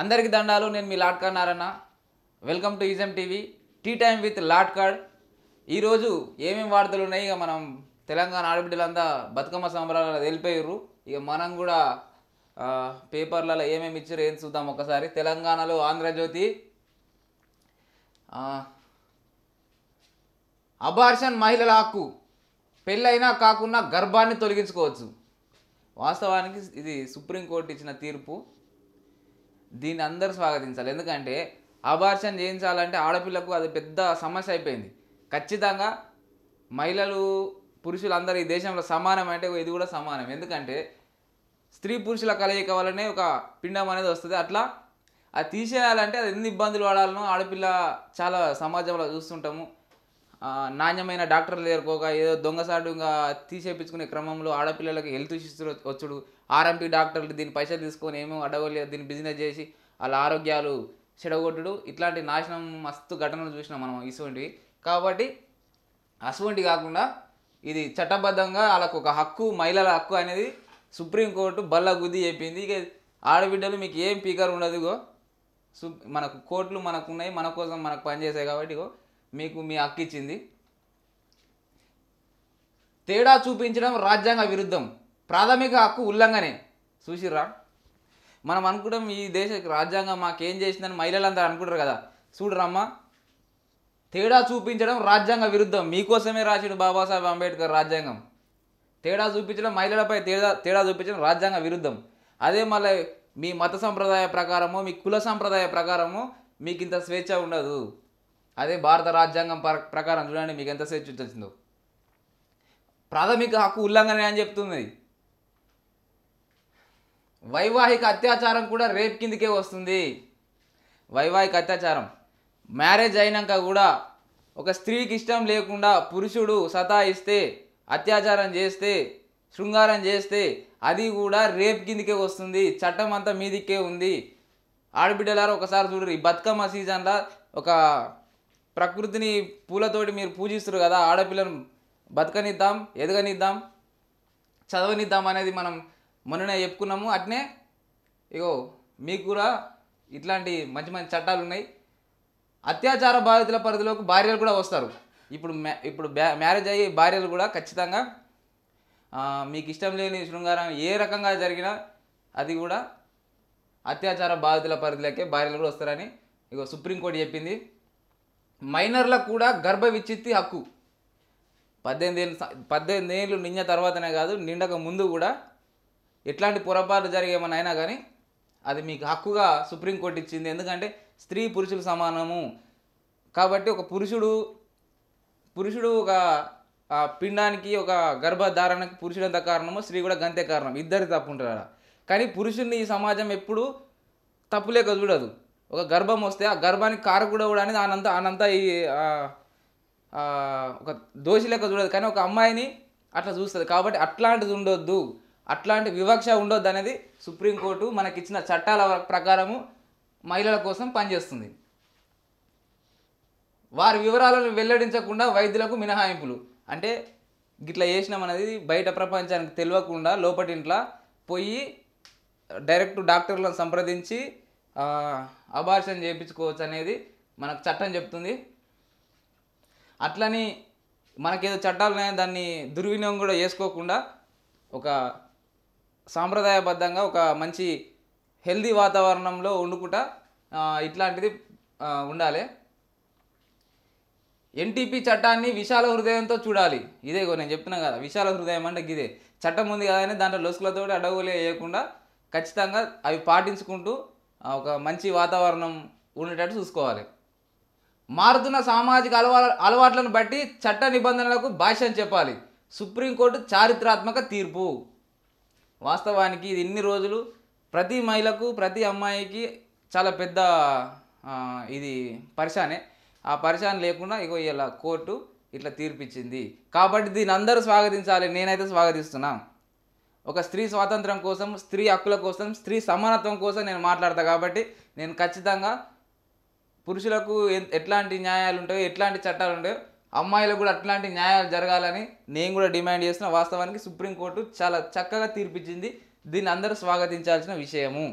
అందరికీ దండాలు నేను మీ లాట్కార్ నారన్న వెల్కమ్ టు ఈజమ్ TV tea time with card ఈరోజు ఏమేమి వార్తలు ఉన్నాయి ఇక మనం తెలంగాణ ఆడబిడ్డలంతా బతుకమ్మ సంబరాలలో వెళ్ళిపోయారు ఇక మనం కూడా పేపర్లలో ఏమేమి ఇచ్చారు ఏం చూద్దాం ఒకసారి తెలంగాణలో ఆంధ్రజ్యోతి అబార్షన్ మహిళల హక్కు పెళ్ళైనా కాకుండా గర్భాన్ని తొలగించుకోవచ్చు వాస్తవానికి ఇది సుప్రీంకోర్టు ఇచ్చిన తీర్పు దీన్ని అందరూ స్వాగతించాలి ఎందుకంటే అబార్షన్ చేయించాలంటే ఆడపిల్లకు అది పెద్ద సమస్య అయిపోయింది ఖచ్చితంగా మహిళలు పురుషులు అందరూ ఈ దేశంలో సమానం అంటే ఇది కూడా సమానం ఎందుకంటే స్త్రీ పురుషుల కలయిక వల్లనే ఒక పిండం అనేది వస్తుంది అట్లా అది తీసేయాలంటే అది ఎన్ని ఇబ్బందులు పడాలనో ఆడపిల్ల చాలా సమాజంలో చూస్తుంటాము నాణ్యమైన డాక్టర్లు ఎదుర్కోక ఏదో దొంగసాటుగా తీసేపించుకునే క్రమంలో ఆడపిల్లలకి హెల్త్ ఇష్యూస్ వచ్చుడు ఆర్ఎంపీ డాక్టర్లు దీని పైసలు తీసుకొని ఏమో అడగలేదు దీని బిజినెస్ చేసి వాళ్ళ ఆరోగ్యాలు చెడగొట్టుడు ఇట్లాంటి నాశనం మస్తు ఘటనలు చూసినాం మనం ఇటువంటివి కాబట్టి అటువంటి కాకుండా ఇది చట్టబద్ధంగా వాళ్ళకు ఒక హక్కు మహిళల హక్కు అనేది సుప్రీంకోర్టు బల్ల గుద్ది చెప్పింది ఇక ఆడబిడ్డలు మీకు ఏం పీకర్ ఉండదుగో సు మనకు కోర్టులు మనకు ఉన్నాయి మన కోసం మనకు పనిచేసాయి కాబట్టి మీకు మీ హక్కు ఇచ్చింది తేడా చూపించడం రాజ్యాంగ విరుద్ధం ప్రాథమిక హక్కు ఉల్లంఘనే చూసిర్రా మనం అనుకుంటాం ఈ దేశ రాజ్యాంగం మాకేం చేసిందని మహిళలందరూ అనుకుంటారు కదా చూడరమ్మా తేడా చూపించడం రాజ్యాంగ విరుద్ధం మీకోసమే రాసిడు బాబాసాహెబ్ అంబేద్కర్ రాజ్యాంగం తేడా చూపించడం మహిళలపై తేడా తేడా చూపించడం రాజ్యాంగ విరుద్ధం అదే మళ్ళీ మీ మత సంప్రదాయ ప్రకారము మీ కుల సంప్రదాయ ప్రకారము మీకు ఇంత స్వేచ్ఛ ఉండదు అదే భారత రాజ్యాంగం ప్రకారం చూడండి మీకు ఎంత స్వేచ్ఛ వచ్చిందో ప్రాథమిక హక్కు ఉల్లంఘన అని చెప్తుంది వైవాహిక అత్యాచారం కూడా రేప్ కిందికే వస్తుంది వైవాహిక అత్యాచారం మ్యారేజ్ అయినాక కూడా ఒక స్త్రీకి ఇష్టం లేకుండా పురుషుడు సతాయిస్తే అత్యాచారం చేస్తే శృంగారం చేస్తే అది కూడా రేప్ కిందికే వస్తుంది చట్టం అంతా మీదికే ఉంది ఆడబిడ్డలారా ఒకసారి చూడరు ఈ బతుకమ్మ సీజన్లో ఒక ప్రకృతిని పూలతోటి మీరు పూజిస్తారు కదా ఆడపిల్లను బతకనిద్దాం ఎదగనిద్దాం చదవనిద్దాం అనేది మనం మొన్ననే చెప్పుకున్నాము అట్నే ఇగో మీకు కూడా ఇట్లాంటి మంచి మంచి చట్టాలు ఉన్నాయి అత్యాచార బాధితుల పరిధిలోకి భార్యలు కూడా వస్తారు ఇప్పుడు మ్యా ఇప్పుడు మ్యారేజ్ అయ్యే భార్యలు కూడా ఖచ్చితంగా మీకు ఇష్టం లేని శృంగారం ఏ రకంగా జరిగినా అది కూడా అత్యాచార బాధితుల పరిధిలోకే భార్యలు కూడా వస్తారని ఇగో సుప్రీంకోర్టు చెప్పింది మైనర్లకు కూడా గర్భ విచ్చిత్తి హక్కు పద్దెనిమిది ఏళ్ళు పద్దెనిమిది ఏళ్ళు నిన్న తర్వాతనే కాదు నిండక ముందు కూడా ఎట్లాంటి పొరపాటు జరిగేమని అయినా కానీ అది మీకు హక్కుగా సుప్రీంకోర్టు ఇచ్చింది ఎందుకంటే స్త్రీ పురుషులు సమానము కాబట్టి ఒక పురుషుడు పురుషుడు ఒక పిండానికి ఒక గర్భధారణకి పురుషుడు ఎంత కారణమో స్త్రీ కూడా గంతే కారణం ఇద్దరు తప్పు ఉంటారు కానీ పురుషుడిని ఈ సమాజం ఎప్పుడు తప్పులేక చూడదు ఒక గర్భం వస్తే ఆ గర్భానికి కారకుడు కూడా అనేది ఆనంత ఆనంత ఈ ఒక దోషి లెక్క చూడదు కానీ ఒక అమ్మాయిని అట్లా చూస్తుంది కాబట్టి అట్లాంటిది ఉండొద్దు అట్లాంటి వివక్ష ఉండొద్దు అనేది సుప్రీంకోర్టు ఇచ్చిన చట్టాల ప్రకారము మహిళల కోసం పనిచేస్తుంది వారి వివరాలను వెల్లడించకుండా వైద్యులకు మినహాయింపులు అంటే గిట్లా చేసినాం అనేది బయట ప్రపంచానికి తెలియకుండా లోపటింట్లో పోయి డైరెక్ట్ డాక్టర్లను సంప్రదించి అబార్షన్ చేయించుకోవచ్చు అనేది మనకు చట్టం చెప్తుంది అట్లని మనకేదో చట్టాలు దాన్ని దుర్వినియోగం కూడా చేసుకోకుండా ఒక సాంప్రదాయబద్ధంగా ఒక మంచి హెల్దీ వాతావరణంలో వండుకుంటా ఇట్లాంటిది ఉండాలి ఎన్టీపీ చట్టాన్ని విశాల హృదయంతో చూడాలి ఇదే నేను చెప్తున్నా కదా విశాల హృదయం అంటే ఇదే చట్టం ఉంది కదా అని దాంట్లో లొసుకులతో అడవులే వేయకుండా ఖచ్చితంగా అవి పాటించుకుంటూ ఒక మంచి వాతావరణం ఉండేటట్టు చూసుకోవాలి మారుతున్న సామాజిక అలవా అలవాట్లను బట్టి చట్ట నిబంధనలకు భాష్యం చెప్పాలి సుప్రీంకోర్టు చారిత్రాత్మక తీర్పు వాస్తవానికి ఇది ఇన్ని రోజులు ప్రతి మహిళకు ప్రతి అమ్మాయికి చాలా పెద్ద ఇది పరిశానే ఆ పరిశాన్ లేకుండా ఇగో ఇలా కోర్టు ఇట్లా తీర్పిచ్చింది కాబట్టి దీని అందరూ స్వాగతించాలి నేనైతే స్వాగతిస్తున్నా ఒక స్త్రీ స్వాతంత్రం కోసం స్త్రీ హక్కుల కోసం స్త్రీ సమానత్వం కోసం నేను మాట్లాడతా కాబట్టి నేను ఖచ్చితంగా పురుషులకు ఎట్లాంటి న్యాయాలు ఉంటాయో ఎట్లాంటి చట్టాలు ఉంటాయో అమ్మాయిలకు కూడా అట్లాంటి న్యాయాలు జరగాలని నేను కూడా డిమాండ్ చేస్తున్న వాస్తవానికి సుప్రీంకోర్టు చాలా చక్కగా తీర్పిచ్చింది దీన్ని అందరూ స్వాగతించాల్సిన విషయము